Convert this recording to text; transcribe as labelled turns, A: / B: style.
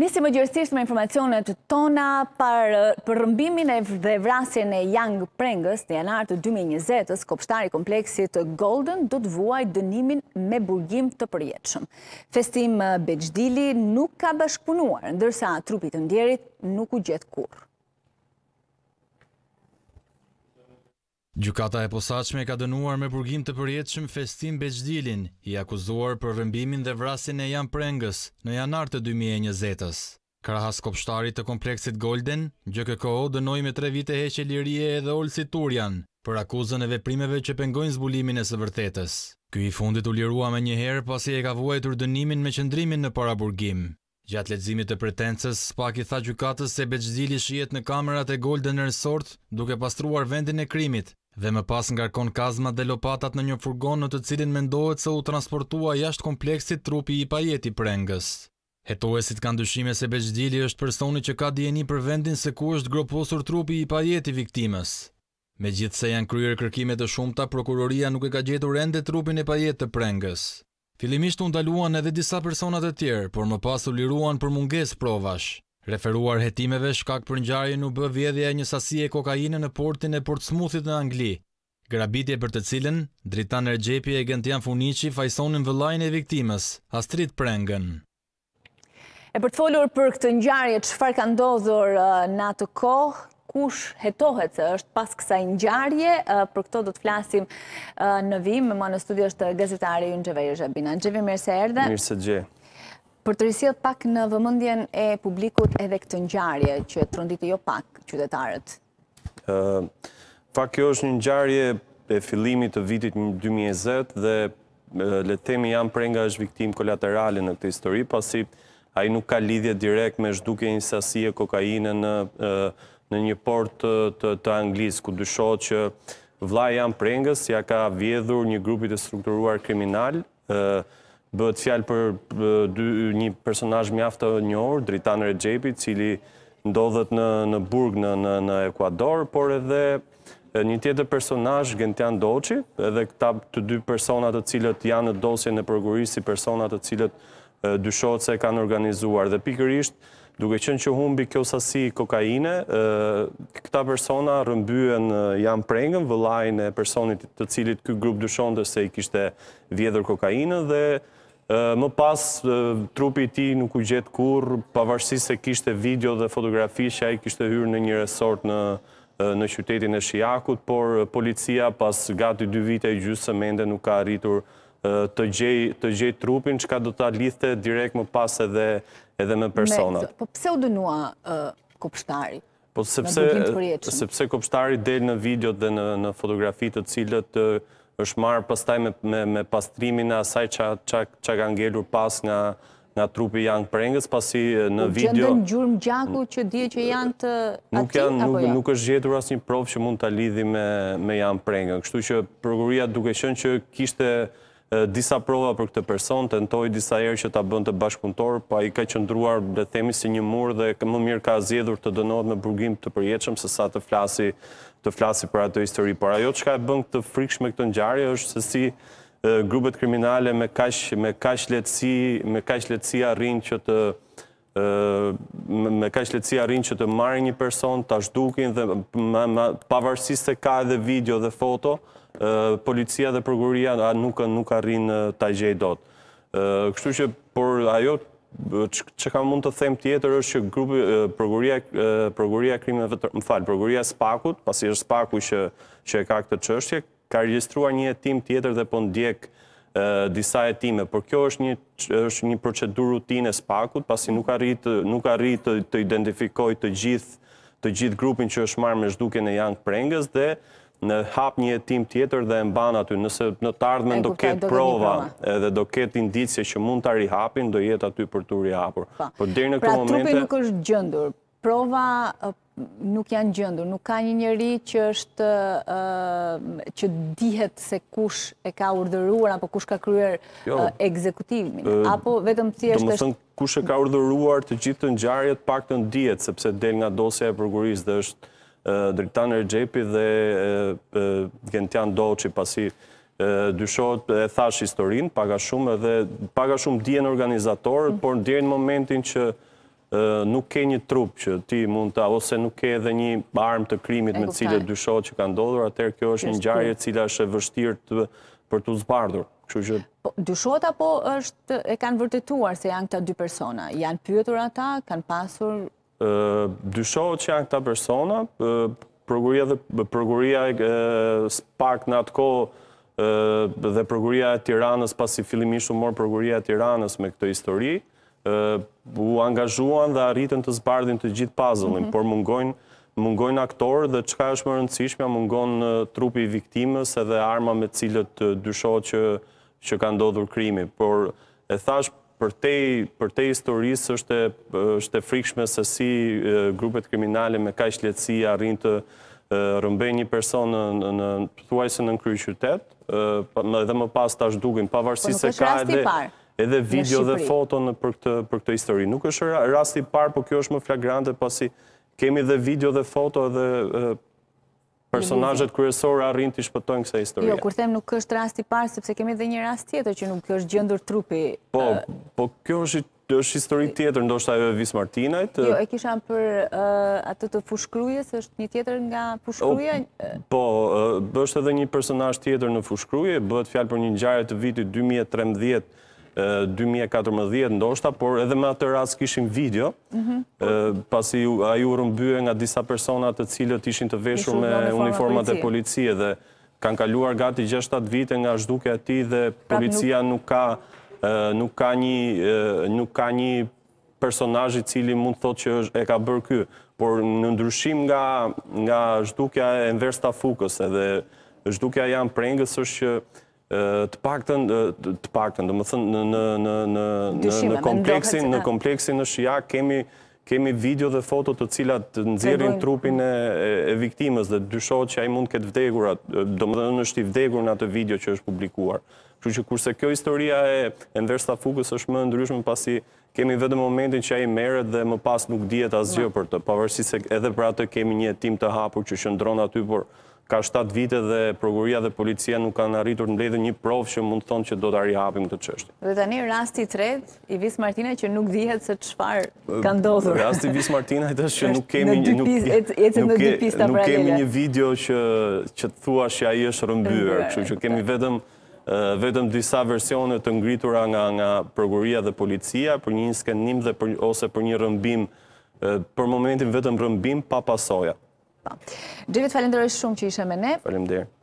A: Nisi më gjërësisht me informacionet të tona par rëmbimin e dhe vrasjen e Young Prengës në janartë të 2020-ës, kopshtari kompleksit Golden du të vuaj dënimin me burgim të përjetëshëm. Festim Beqdili nuk ka bashkëpunuar, ndërsa trupit të ndjerit nuk u gjithë kurë.
B: Gjukata e posaqme ka dënuar me burgim të përjetëshmë festim Beqdilin, i akuzuar për rëmbimin dhe vrasin e janë prengës në janar të 2020-ës. Krahas kopshtarit të kompleksit Golden, GKKO dënoj me tre vite heqe lirie edhe Olsi Turjan për akuzën e veprimeve që pengojnë zbulimin e së vërtetës. Ky i fundit u lirua me njëherë pasi e ka vuajtur dënimin me qëndrimin në para burgim. Gjatë ledzimit të pretencës, pak i tha gjukatës se Beqdili shijet në kamerat e Golden Resort duke pastruar vendin e krimit dhe më pas ngarkon kazmat dhe lopatat në një furgon në të cilin mendohet se u transportua jashtë kompleksit trupi i pajeti prengës. Hetuesit kanë dyshime se Beçdili është personi që ka djeni për vendin se ku është groposur trupi i pajeti viktimës. Me gjithë se janë kryer kërkime të shumëta, prokuroria nuk e ka gjetur ende trupin e pajet të prengës. Filimisht ndaluan edhe disa personat e tjerë, por më pas u liruan për munges provash. Referuar hetimeve shkak për njarje në bë vjedhja e një e kokainë në portin e smuthit në Angli. Grabitje për të cilën, dritan e rgjepje e gëntian funici fajsonin vëllajnë e viktimës, Astrid Prengën.
A: E për të folur për këtë njarje, qëfar ka ndodhur uh, në atë kohë, kush hetohet se uh, është pas kësa njarje, uh, për këto do të flasim në vim, më në studi është gazetari në Gjeve Irzhebina. Gjeve, mirë se erdhe. Mirë se gjeve. Për të rrisil pak në vëmëndjen e publikut edhe këtë njarje që të rënditi jo pak qytetarët?
C: Fak, kjo është një njarje e filimit të vitit 2020 dhe letemi jam për nga është viktim kolaterale në këtë histori, pasi a i nuk ka lidhje direkt me shduke një sasije kokainë në një port të Anglisë, ku dysho që vla jam për ja ka vjedhur një grupit e strukturuar kriminalë, bëhet fjalë për dy një personazh mjaft të njohur, Dritan Rexhepi, i cili ndodhet në në burg në në në Ekuador, por edhe një tjetër personazh Gentian Doçi, edhe këta të dy persona të cilët janë në dosjen e prokurisë si persona të cilët dyshohet se kanë organizuar dhe pikërisht duke qenë që humbi kjo sasi kokaine, këta persona rrëmbyen janë prengën vëllain e personit të cilit ky grup dyshonte se i kishte vjedhur kokainën dhe Më pas, trupi ti nuk u gjetë kur, pavarësi se kishte video dhe fotografi që a i kishte hyrë në një resort në qytetin e Shijakut, por policia pas gati dy vite e gjusë së mende nuk ka arritur të gjej trupin, që ka do të alithte direkt më pas edhe me personat.
A: Po pëse u dënua kopshtari?
C: Po sepse kopshtari del në video dhe në fotografi të cilët të është marë pëstaj me pastrimin e asaj që ka ngellur pas nga nga trupi janë përengës, pasi në video... Nuk gjëndën
A: gjurëm gjaku që dje që janë të ati, apo janë? Jo?
C: Nuk është gjetur asë një provë që mund të lidhi me janë përengën. Kështu që prokuria duke shënë që kishte disa prova për këtë person, të ndoj disa erë që ta bënd të bashkëpuntor, pa i ka qëndruar, le themi, si një mur dhe më mirë ka zjedhur të dënohet me burgim të përjeqëm se sa të flasi, të flasi për ato histori. Por ajo që ka e bënd të me këtë njari është se si grupet kriminale me kash letësi arrinë që të me ka shletësi arin që të marrë një person, të ashtukin dhe pavarësis se ka edhe video dhe foto, policia dhe përguria nuk arrin të gjej dot. Kështu që, por ajo, që ka mund të them tjetër është që përguria krimeve më falë, përguria spakut, pasi është spaku që e ka këtë qështje, ka registruar një jetim tjetër dhe po ndjek disa e time, për kjo është një procedur rutin e spakut pasi nuk arrit të identifikoj të gjith gjith grupin që është marrë me shduke në jangë prengës dhe në hap një tim tjetër dhe në aty nëse në tardmen do ketë prova dhe do ketë indicje që mund të arri hapin do jetë aty për të rihapur po. pra trupin nuk
A: është gjëndur prova nuk janë gjëndur, nuk ka një njëri që është që dihet se kush e ka urdhëruar apo kush ka kryer jo. ekzekutimin, apo vetëm thjesht është... Do thënë
C: kush e ka urdhëruar të gjithë të njarjet pak të ndihet, sepse del nga dosja e përguris dhe është Dritan Rejepi dhe Gentian Doqi pasi dyshot e thash historin, paga shumë dhe paga shumë dijen organizatorët, mm. por në dirin momentin që nuk ke një trup që ti mund të, ose nuk ke edhe një armë të krimit me cilë të dysho që ka ndodhur, atër kjo është një gjarje cilë është e vështirë për të uzbardhur. Po,
A: dyshot apo është e kanë vërtetuar se janë këta dy persona? Janë pyëtur ata, kanë pasur?
C: Dyshot që janë këta persona, përguria spark në atë ko dhe përguria e tiranës, pas i filimishu mor përguria e tiranës me këto histori, u angazhuan dhe arritën të zbardhin të gjithë puzzle-in, mhm. por mungojnë mungojnë aktorë dhe çka është më rëndësishme, mungon trupi i viktimës edhe arma me të cilët dyshohet që që ka ndodhur krimi, por e thash për te për te historisë është është e frikshme se si grupet kriminale me kaq lehtësi arrin të rëmbejnë një person në në thuajse në kryeqytet, edhe më pas tash dukin pavarësisht po, se ka edhe edhe video dhe foto në për këtë histori. Nuk është rasti parë, po kjo është më flagrante, pasi kemi dhe video dhe foto dhe
A: personajet
C: kërësorë arrin të shpëtojnë kësa historie. Jo, kur
A: them nuk është rasti parë, sepse kemi dhe një rast tjetër që nuk është gjëndur trupi. Po,
C: po kjo është histori tjetër, ndoshtë ajo e Vis Martinajt. Jo, e
A: kisham për atë të fushkrujës, është një tjetër nga fushkruja?
C: Po, bështë edhe një personaj tjetër në fushkruje, bëhet fjalë për një njëjarë të vitit 2013, 2014 ndoshta, por edhe me atë rast kishim video, pasi a ju rëmbyë nga disa personat të cilët ishin të veshur me uniformat e policie dhe kanë kaluar gati 6-7 vite nga shduke ati dhe policia nuk ka nuk ka një nuk ka një personajit cili mund të thot që e ka bërë kjo por në ndryshim nga nga shdukja e në versta fukës edhe shdukja janë prengës është që të paktën, të paktën, do më thënë, në kompleksin në shijak kemi kemi video dhe foto të cilat nëzirin trupin e viktimës dhe dysho që a i mund këtë vdegur, do më dhe nështë i vdegur në atë video që është publikuar. Që që kurse kjo historia e ndërsta fukës është më ndryshme pasi kemi vetë momentin që a i meret dhe më pas nuk djetë asgjë për të, pavërsi se edhe pra të kemi një tim të hapur që shëndron aty, por ka 7 vite dhe prokuria dhe policia nuk kanë arritur në ledhe një provë që mund të thonë që do të arihapim të qështë.
A: Dhe tani rasti tret i Vis Martina që nuk dihet se qëfar ka ndodhur. Rasti i Vis
C: Martina e të që nuk kemi nuk kemi një video që që thua që ai është kështu që po. kemi vetëm vetëm disa versione të ngritura nga prokuria dhe policia për një skenim dhe ose për një rëmbim për momentin vetëm rëmbim pa pasoja.
A: Djevit falenderoj shumë që ishe me ne.
C: Faleminderit.